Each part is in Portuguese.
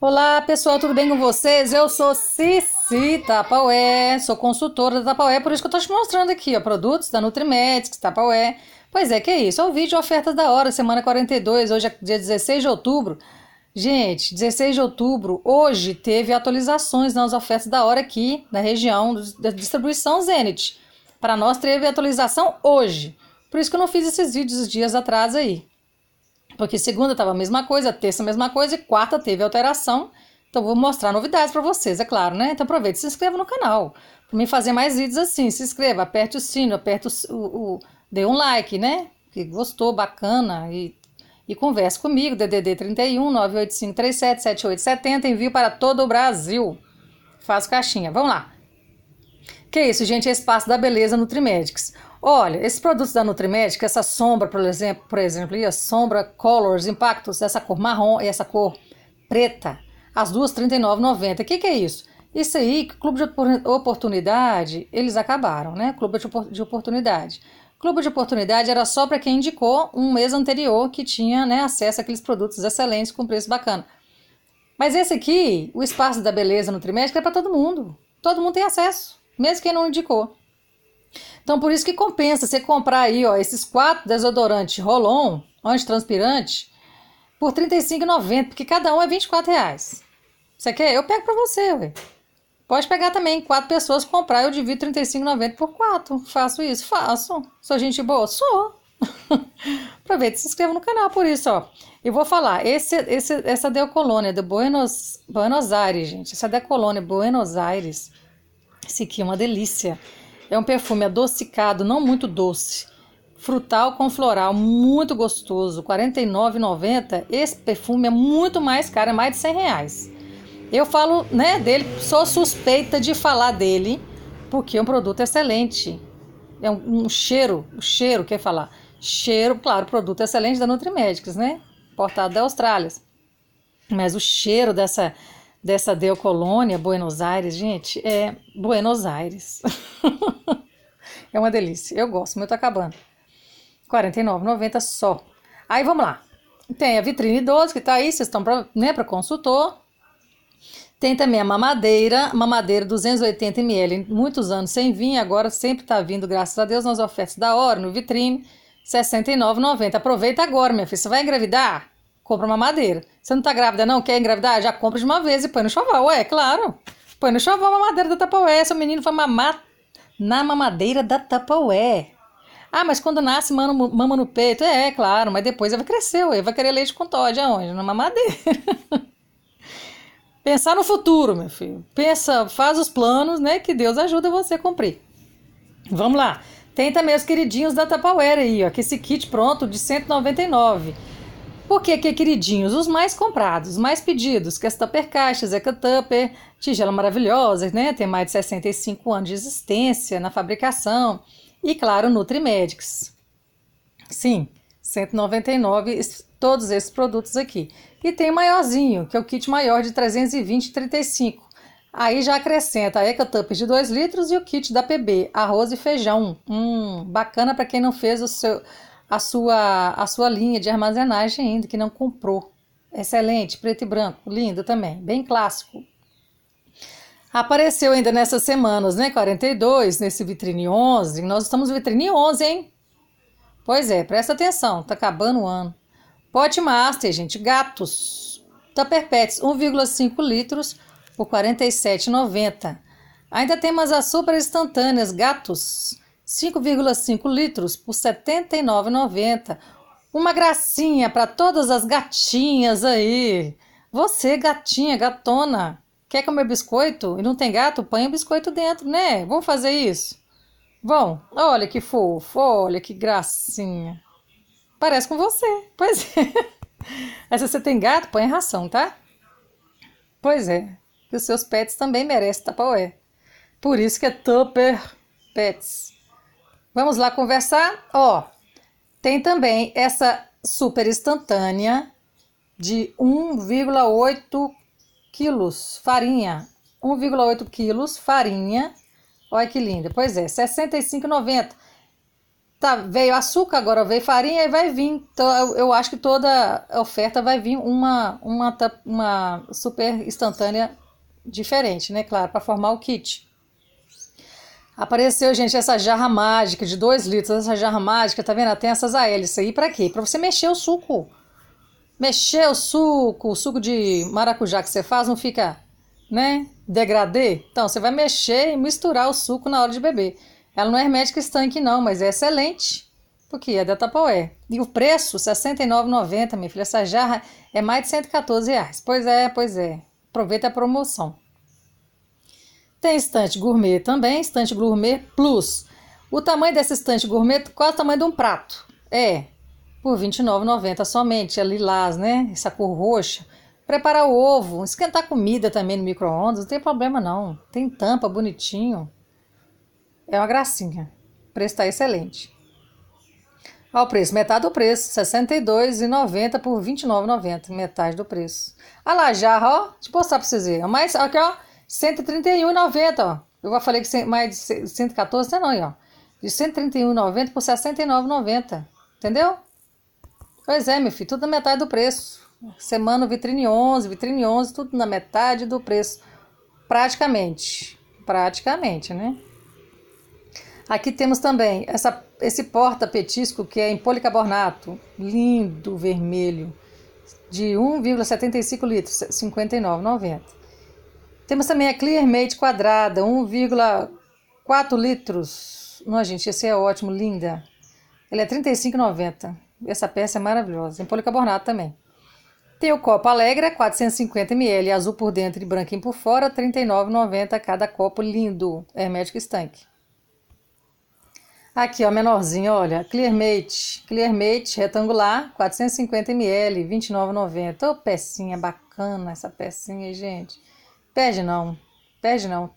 Olá pessoal, tudo bem com vocês? Eu sou Cici Tapaué, sou consultora da Tapaué, por isso que eu estou te mostrando aqui, ó, produtos da Nutrimedics, Tapaué. Pois é, que é isso, é o vídeo Ofertas da Hora, semana 42, hoje é dia 16 de outubro. Gente, 16 de outubro, hoje teve atualizações nas ofertas da hora aqui na região da distribuição Zenit. Para nós teve atualização hoje, por isso que eu não fiz esses vídeos dias atrás aí. Porque segunda estava a mesma coisa, terça a mesma coisa e quarta teve alteração. Então vou mostrar novidades para vocês, é claro, né? Então aproveita e se inscreva no canal. Para me fazer mais vídeos assim, se inscreva, aperte o sino, aperte o, o, o dê um like, né? Que gostou, bacana e e converse comigo, DDD 31 985 37 7870, envio para todo o Brasil. Faço caixinha. Vamos lá. Que isso, gente, é espaço da beleza Nutrimedics. Olha, esses produtos da Nutrimedics, essa sombra, por exemplo, por exemplo, e a sombra Colors Impactos, essa cor marrom e essa cor preta, as duas R$ 39,90. O que, que é isso? Isso aí, clube de oportunidade, eles acabaram, né? Clube de oportunidade. Clube de oportunidade era só para quem indicou um mês anterior que tinha né, acesso àqueles produtos excelentes com preço bacana. Mas esse aqui, o espaço da beleza Nutrimédica, é para todo mundo. Todo mundo tem acesso mesmo quem não indicou. Então, por isso que compensa você comprar aí, ó, esses quatro desodorantes Rolon, antitranspirante, por R$ 35,90, porque cada um é R$ reais. Você quer? É, eu pego para você, ué. Pode pegar também, quatro pessoas comprar, eu divido R$ 35,90 por quatro. Faço isso? Faço. Sou gente boa? Sou. Aproveita e se inscreva no canal por isso, ó. E vou falar, esse, esse, essa decolônia do Buenos, Buenos Aires, gente. Essa decolônia Buenos Aires esse aqui é uma delícia. É um perfume adocicado, não muito doce. Frutal com floral, muito gostoso. R$ 49,90. Esse perfume é muito mais caro, é mais de 100 reais. Eu falo né, dele, sou suspeita de falar dele, porque é um produto excelente. É um, um cheiro, o um cheiro, quer falar? Cheiro, claro, produto excelente da Nutrimedics, né? Portado da Austrália. Mas o cheiro dessa, dessa Deocolônia, Buenos Aires, gente, é Buenos Aires. é uma delícia. Eu gosto, eu tá acabando. R$ 49,90 só. Aí vamos lá. Tem a vitrine 12 que tá aí, vocês estão para né, pra consultor. Tem também a mamadeira, mamadeira 280 ml, muitos anos sem vir, agora sempre tá vindo, graças a Deus, nas ofertas da hora, no vitrine, R$ 69,90. Aproveita agora, minha filha, você vai engravidar? compra uma madeira. Você não tá grávida, não? Quer engravidar? Já compra de uma vez e põe no choval. Ué, claro. Põe no choval a madeira da tapaué. Seu menino vai mamar na mamadeira da tapaué. Ah, mas quando nasce, mano, mama no peito. É, é claro, mas depois ele vai crescer, ele vai querer leite com Todd. Aonde? Na mamadeira. Pensar no futuro, meu filho. Pensa, faz os planos, né? Que Deus ajuda você a cumprir. Vamos lá. Tem também os queridinhos da Tupperware aí, ó. Que esse kit pronto de 199 por que queridinhos, os mais comprados, os mais pedidos, que é Tupper Caixa, Zeca Tupper, tigela maravilhosa, né? Tem mais de 65 anos de existência na fabricação. E, claro, Nutrimedics. Sim, 199 todos esses produtos aqui. E tem maiorzinho, que é o kit maior de 320 35. Aí já acrescenta a EcoTup de 2 litros e o kit da PB, arroz e feijão. Hum, bacana para quem não fez o seu a sua, a sua linha de armazenagem ainda, que não comprou. Excelente, preto e branco, lindo também, bem clássico. Apareceu ainda nessas semanas, né, 42, nesse vitrine 11, nós estamos vitrine 11, hein? Pois é, presta atenção, tá acabando o ano. Pote Master, gente, gatos. Tupper Pets, 1,5 litros por R$ 47,90. Ainda tem as super instantâneas, gatos. 5,5 litros por R$ 79,90. Uma gracinha para todas as gatinhas aí. Você, gatinha, gatona, quer comer biscoito e não tem gato? Põe o biscoito dentro, né? Vamos fazer isso? Bom, olha que fofo, olha que gracinha. Parece com você. Pois é. Aí se você tem gato, põe ração, tá? Pois é. E os seus pets também merecem tapaué. Tá? Por isso que é Tupper Pets. Vamos lá conversar? Ó, tem também essa super instantânea de 1,8 quilos farinha. 1,8 quilos farinha. Olha que linda. Pois é, R$ 65,90. Tá, veio açúcar, agora veio farinha e vai vir. Então, eu acho que toda oferta vai vir uma, uma, uma super instantânea diferente, né? Claro, para formar o kit. Apareceu, gente, essa jarra mágica de 2 litros. Essa jarra mágica, tá vendo? Tem essas hélices aí. Pra quê? Pra você mexer o suco. Mexer o suco. O suco de maracujá que você faz não fica, né? Degradê. Então, você vai mexer e misturar o suco na hora de beber. Ela não é hermética estanque, não, mas é excelente. Porque é da Tupperware. E o preço, R$ 69,90, minha filha. Essa jarra é mais de R$ 114 reais. Pois é, pois é. Aproveita a promoção. Tem estante gourmet também, estante gourmet plus. O tamanho dessa estante gourmet é quase o tamanho de um prato. É, por R$ 29,90 somente, é lilás, né? Essa cor roxa. Preparar o ovo, esquentar comida também no micro-ondas, não tem problema não. Tem tampa, bonitinho. É uma gracinha. O preço está excelente. Ao preço, metade do preço, R$ 62,90 por R$ 29,90, metade do preço. Olha lá, jarra, ó, deixa eu postar para vocês verem. Mas, aqui ó, 131,90, ó. Eu já falei que mais de 114, tá não, é não, ó. De 131,90 por 69,90. Entendeu? Pois é, meu filho, tudo na metade do preço. Semana vitrine 11, vitrine 11, tudo na metade do preço. Praticamente. Praticamente, né? Aqui temos também essa, esse porta-petisco que é em policarbonato, lindo vermelho, de 1,75 litros, R$ 59,90. Temos também a ClearMate quadrada, 1,4 litros. Não, gente, esse é ótimo, linda. Ela é R$ 35,90. Essa peça é maravilhosa. Em policarbonato também. Tem o copo Alegra, 450ml, azul por dentro e branquinho por fora, R$ 39,90 cada copo, lindo, hermético estanque. Aqui, ó, menorzinho, olha, Clearmate, Clearmate retangular, 450ml, R$ 29,90. Ô, pecinha bacana essa pecinha, gente. Perde não, Perde não.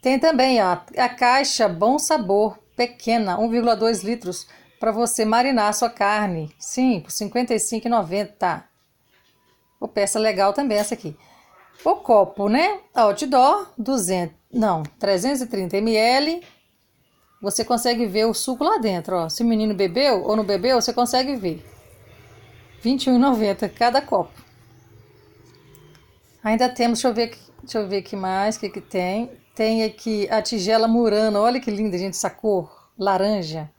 Tem também ó, a caixa Bom Sabor, pequena, 1,2 litros, para você marinar sua carne. Sim, por R$ 55,90. O peça legal também essa aqui. O copo, né? Outdoor, 200, não, 330 ml. Você consegue ver o suco lá dentro, ó. Se o menino bebeu ou não bebeu, você consegue ver. R$ 21,90 cada copo. Ainda temos, deixa eu ver aqui. Deixa eu ver aqui mais, o que, que tem. Tem aqui a tigela Murano, olha que linda, gente, essa cor, laranja.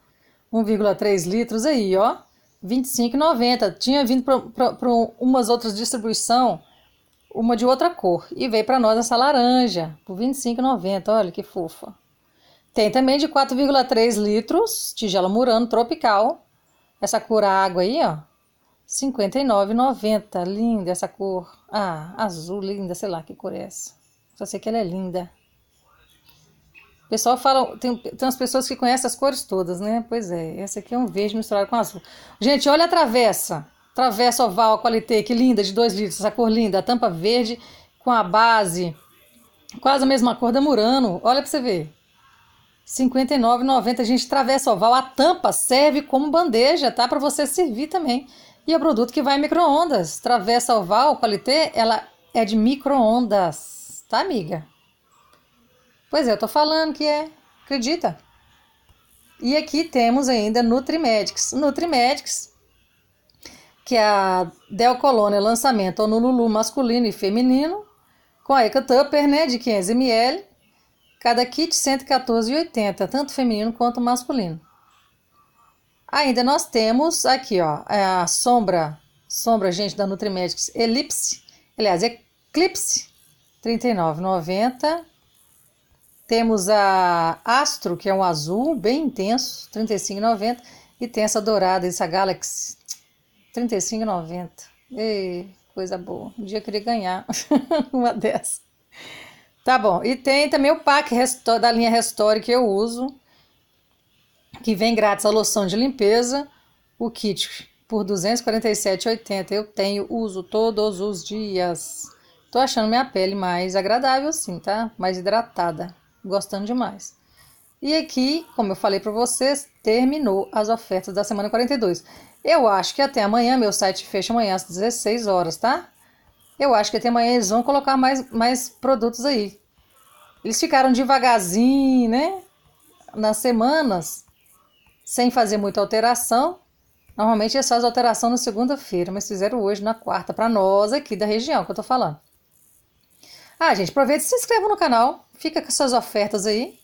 1,3 litros aí, ó. 25,90. Tinha vindo para umas outras distribuição, uma de outra cor. E veio para nós essa laranja, por 25,90. Olha que fofa. Tem também de 4,3 litros, tigela Murano tropical. Essa cor água aí, ó. 59,90. Linda essa cor. Ah, azul, linda, sei lá que cor é essa. Só sei que ela é linda. O pessoal fala, tem, tem umas pessoas que conhecem as cores todas, né? Pois é, essa aqui é um verde misturado com azul. Gente, olha a travessa. Travessa oval, qualité, que linda, de 2 litros, essa cor linda. A tampa verde com a base quase a mesma cor da Murano. Olha para você ver. 59,90, gente, travessa oval. A tampa serve como bandeja, tá? Para você servir também. E é produto que vai em micro-ondas. Travessa oval, qualité, ela é de micro-ondas, tá, amiga? Pois é, eu tô falando que é. Acredita? E aqui temos ainda Nutrimedics. Nutrimedics, que é a Del Colônia lançamento no Lulu masculino e feminino, com a Eka Tupper, né, de 500ml. Cada kit R$ 114,80, tanto feminino quanto masculino. Ainda nós temos aqui, ó, é a sombra, sombra, gente, da Nutrimedics Elipse, aliás, Eclipse, 39,90. Temos a Astro, que é um azul bem intenso, 35,90. E tem essa dourada, essa Galaxy, 35,90. Ei, coisa boa. Um dia eu queria ganhar uma dessa. Tá bom. E tem também o pack da linha Restore que eu uso, que vem grátis a loção de limpeza, o kit por 247,80. Eu tenho, uso todos os dias. Tô achando minha pele mais agradável assim, tá? Mais hidratada, gostando demais. E aqui, como eu falei para vocês, terminou as ofertas da semana 42. Eu acho que até amanhã, meu site fecha amanhã às 16 horas, tá? Eu acho que até amanhã eles vão colocar mais, mais produtos aí. Eles ficaram devagarzinho, né? Nas semanas, sem fazer muita alteração. Normalmente é só as alterações na segunda-feira, mas fizeram hoje na quarta, para nós aqui da região que eu tô falando. Ah, gente, aproveita e se inscreva no canal, fica com suas ofertas aí,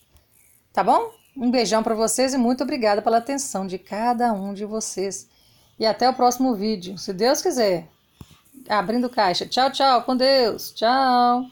tá bom? Um beijão para vocês e muito obrigada pela atenção de cada um de vocês. E até o próximo vídeo, se Deus quiser. Abrindo caixa. Tchau, tchau, com Deus. Tchau.